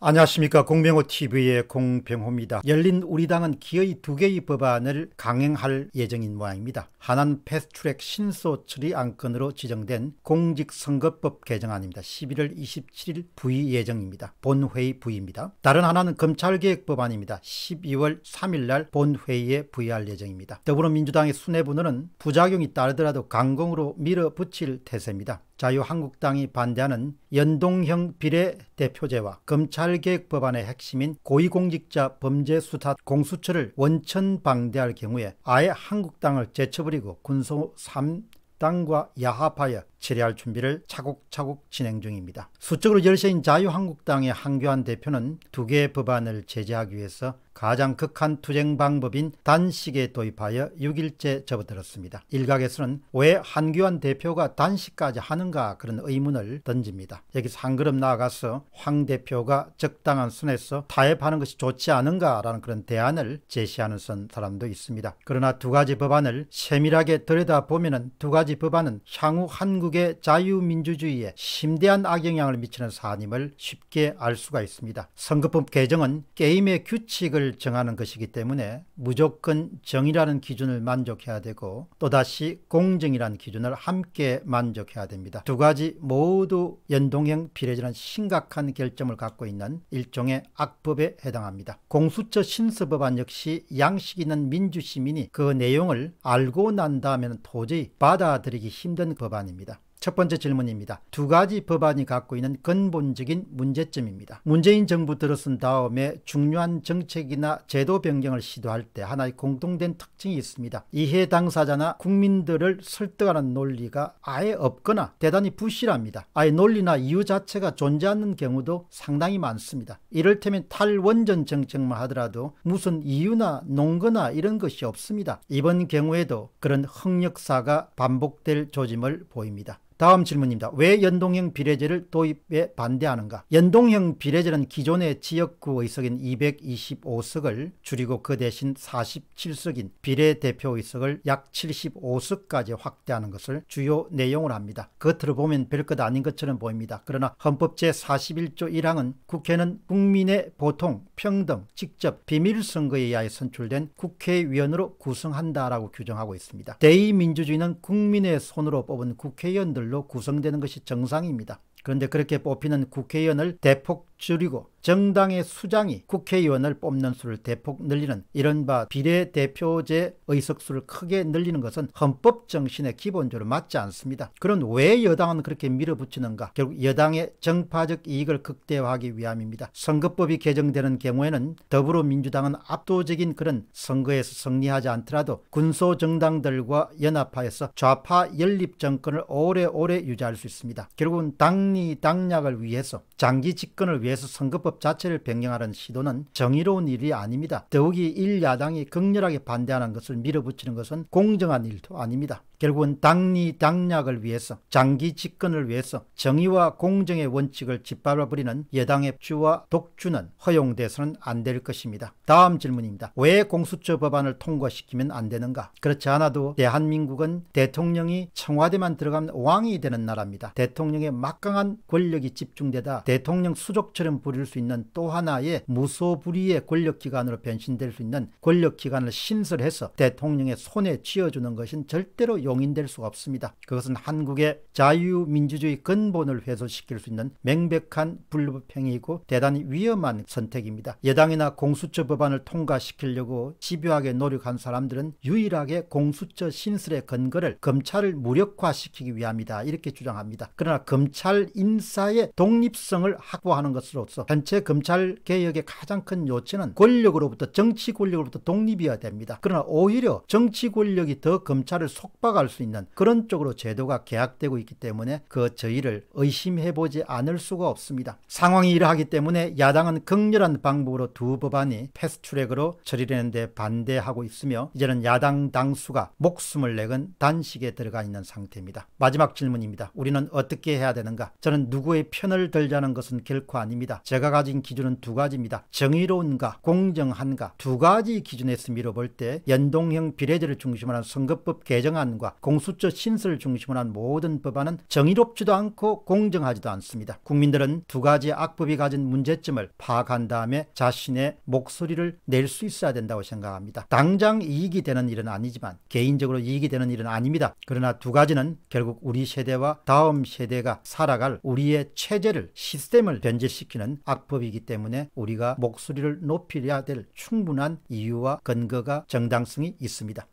안녕하십니까 공병호TV의 공병호입니다. 열린 우리당은 기의 두 개의 법안을 강행할 예정인 모양입니다. 하나는 패스트트랙 신소 처리 안건으로 지정된 공직선거법 개정안입니다. 11월 27일 부의 예정입니다. 본회의 부의입니다. 다른 하나는 검찰개혁법안입니다. 12월 3일날 본회의에 부의할 예정입니다. 더불어민주당의 수뇌부는 부작용이 따르더라도 강공으로 밀어붙일 태세입니다. 자유한국당이 반대하는 연동형 비례대표제와 검찰개혁 법안의 핵심인 고위공직자 범죄수사 공수처를 원천 방대할 경우에 아예 한국당을 제쳐버리고 군소 3당과 야합하여 처리할 준비를 차곡차곡 진행 중입니다. 수적으로 열세인 자유한국당의 한교안 대표는 두 개의 법안을 제재하기 위해서 가장 극한 투쟁 방법인 단식에 도입하여 6일째 접어들었습니다. 일각에서는 왜 한교안 대표가 단식까지 하는가 그런 의문을 던집니다. 여기서 한 걸음 나아가서 황 대표가 적당한 순에서 타협하는 것이 좋지 않은가라는 그런 대안을 제시하는 사람도 있습니다. 그러나 두 가지 법안을 세밀하게 들여다보면 두 가지 법안은 향후 한국 한국의 자유민주주의에 심대한 악영향을 미치는 사안임을 쉽게 알 수가 있습니다. 선거법 개정은 게임의 규칙을 정하는 것이기 때문에 무조건 정의라는 기준을 만족해야 되고 또다시 공정이라는 기준을 함께 만족해야 됩니다. 두 가지 모두 연동형 비례제는 심각한 결점을 갖고 있는 일종의 악법에 해당합니다. 공수처 신설법안 역시 양식 있는 민주시민이 그 내용을 알고 난 다음에는 도저히 받아들이기 힘든 법안입니다. 첫 번째 질문입니다. 두 가지 법안이 갖고 있는 근본적인 문제점입니다. 문재인 정부 들어선 다음에 중요한 정책이나 제도 변경을 시도할 때 하나의 공통된 특징이 있습니다. 이해 당사자나 국민들을 설득하는 논리가 아예 없거나 대단히 부실합니다. 아예 논리나 이유 자체가 존재하는 경우도 상당히 많습니다. 이를테면 탈원전 정책만 하더라도 무슨 이유나 논거나 이런 것이 없습니다. 이번 경우에도 그런 흑역사가 반복될 조짐을 보입니다. 다음 질문입니다. 왜 연동형 비례제를 도입에 반대하는가? 연동형 비례제는 기존의 지역구 의석인 225석을 줄이고 그 대신 47석인 비례대표 의석을 약 75석까지 확대하는 것을 주요 내용으로 합니다. 겉으로 보면 별것 아닌 것처럼 보입니다. 그러나 헌법 제41조 1항은 국회는 국민의 보통 평등, 직접 비밀 선거에 의하여 선출된 국회의원으로 구성한다라고 규정하고 있습니다. 대의민주주의는 국민의 손으로 뽑은 국회의원들로 구성되는 것이 정상입니다. 그런데 그렇게 뽑히는 국회의원을 대폭 줄이고 정당의 수장이 국회의원을 뽑는 수를 대폭 늘리는 이른바 비례대표제 의석수를 크게 늘리는 것은 헌법 정신의 기본적으로 맞지 않습니다. 그런 왜 여당은 그렇게 밀어붙이는가? 결국 여당의 정파적 이익을 극대화하기 위함입니다. 선거법이 개정되는 경우에는 더불어민주당은 압도적인 그런 선거에서 승리하지 않더라도 군소정당들과 연합하여서 좌파 연립정권을 오래오래 유지할 수 있습니다. 결국은 당 친리 당략을 위해서 장기 집권을 위해서 선거법 자체를 변경하는 시도는 정의로운 일이 아닙니다. 더욱이 일야당이 극렬하게 반대하는 것을 밀어붙이는 것은 공정한 일도 아닙니다. 결국은 당리 당략을 위해서 장기 집권을 위해서 정의와 공정의 원칙을 짓밟아버리는 여당의 주와 독주는 허용돼서는 안 될 것입니다. 다음 질문입니다. 왜 공수처 법안을 통과시키면 안 되는가? 그렇지 않아도 대한민국은 대통령이 청와대만 들어가면 왕이 되는 나라입니다. 대통령의 막강한 상당한 권력이 집중되다 대통령 수족처럼 부릴 수 있는 또 하나의 무소불위의 권력기관으로 변신될 수 있는 권력기관을 신설해서 대통령의 손에 쥐어주는 것은 절대로 용인될 수가 없습니다. 그것은 한국의 자유민주주의 근본을 훼손시킬 수 있는 명백한 불법행위이고 대단히 위험한 선택입니다. 예당이나 공수처 법안을 통과시키려고 집요하게 노력한 사람들은 유일하게 공수처 신설의 근거를 검찰을 무력화시키기 위함이다. 이렇게 주장합니다. 그러나 검찰 인사의 독립성을 확보하는 것으로서 현체 검찰 개혁의 가장 큰 요체는 권력으로부터 정치 권력으로부터 독립이어야 됩니다. 그러나 오히려 정치 권력이 더 검찰을 속박할 수 있는 그런 쪽으로 제도가 계약되고 있기 때문에 그 저희를 의심해보지 않을 수가 없습니다. 상황이 이러하기 때문에 야당은 극렬한 방법으로 두 법안이 패스트트랙으로 처리되는데 반대하고 있으며 이제는 야당 당수가 목숨을 내건 단식에 들어가 있는 상태입니다. 마지막 질문입니다. 우리는 어떻게 해야 되는가? 저는 누구의 편을 들자는 것은 결코 아닙니다. 제가 가진 기준은 두 가지입니다. 정의로운가 공정한가 두 가지 기준에서 미뤄볼 때 연동형 비례제를 중심으로 한 선거법 개정안과 공수처 신설을 중심으로 한 모든 법안은 정의롭지도 않고 공정하지도 않습니다. 국민들은 두 가지 악법이 가진 문제점을 파악한 다음에 자신의 목소리를 낼 수 있어야 된다고 생각합니다. 당장 이익이 되는 일은 아니지만 개인적으로 이익이 되는 일은 아닙니다. 그러나 두 가지는 결국 우리 세대와 다음 세대가 살아가는 나갈 우리의 체제를 시스템을 변질시키는 악법이기 때문에 우리가 목소리를 높이려 야될 충분한 이유와 근거가 정당성이 있습니다.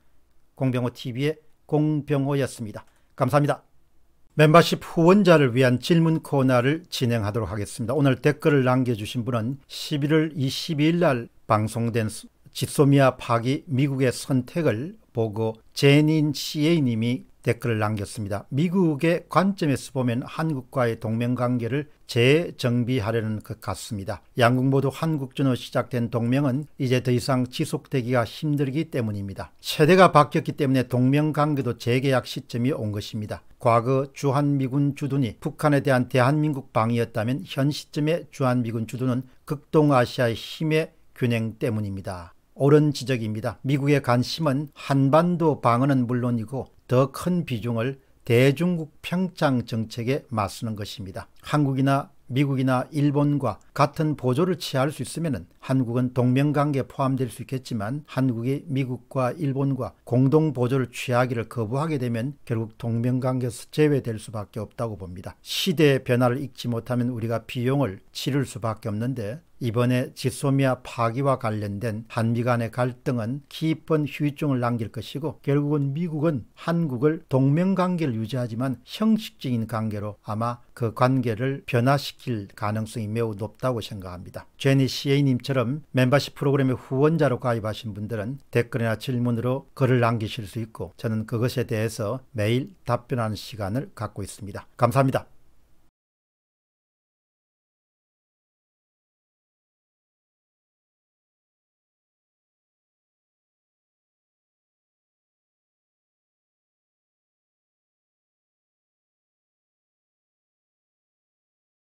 공병호TV의 공병호였습니다. 감사합니다. 멤버십 후원자를 위한 질문 코너를 진행하도록 하겠습니다. 오늘 댓글을 남겨주신 분은 11월 22일 날 방송된 지소미아 파기 미국의 선택을 보고 제닌 CA님이 댓글을 남겼습니다. 미국의 관점에서 보면 한국과의 동맹관계를 재정비하려는 것 같습니다. 양국 모두 한국전으 시작된 동맹은 이제 더 이상 지속되기가 힘들기 때문입니다. 세대가 바뀌었기 때문에 동맹관계도 재계약 시점이 온 것입니다. 과거 주한미군 주둔이 북한에 대한 대한민국 방위였다면 현 시점의 주한미군 주둔은 극동아시아의 힘의 균형 때문입니다. 옳은 지적입니다. 미국의 관심은 한반도 방어는 물론이고 더큰 비중을 대중국 평창 정책에 맞서는 것입니다. 한국이나 미국이나 일본과 같은 보조를 취할 수 있으면 한국은 동맹관계에 포함될 수 있겠지만 한국이 미국과 일본과 공동 보조를 취하기를 거부하게 되면 결국 동맹관계에서 제외될 수밖에 없다고 봅니다. 시대의 변화를 읽지 못하면 우리가 비용을 치를 수밖에 없는데 이번에 지소미아 파기와 관련된 한미 간의 갈등은 깊은 휴유증을 남길 것이고 결국은 미국은 한국을 동맹관계를 유지하지만 형식적인 관계로 아마 그 관계를 변화시킬 가능성이 매우 높다고 생각합니다. 제니 시에님처럼 멤버십 프로그램의 후원자로 가입하신 분들은 댓글이나 질문으로 글을 남기실 수 있고 저는 그것에 대해서 매일 답변하는 시간을 갖고 있습니다. 감사합니다.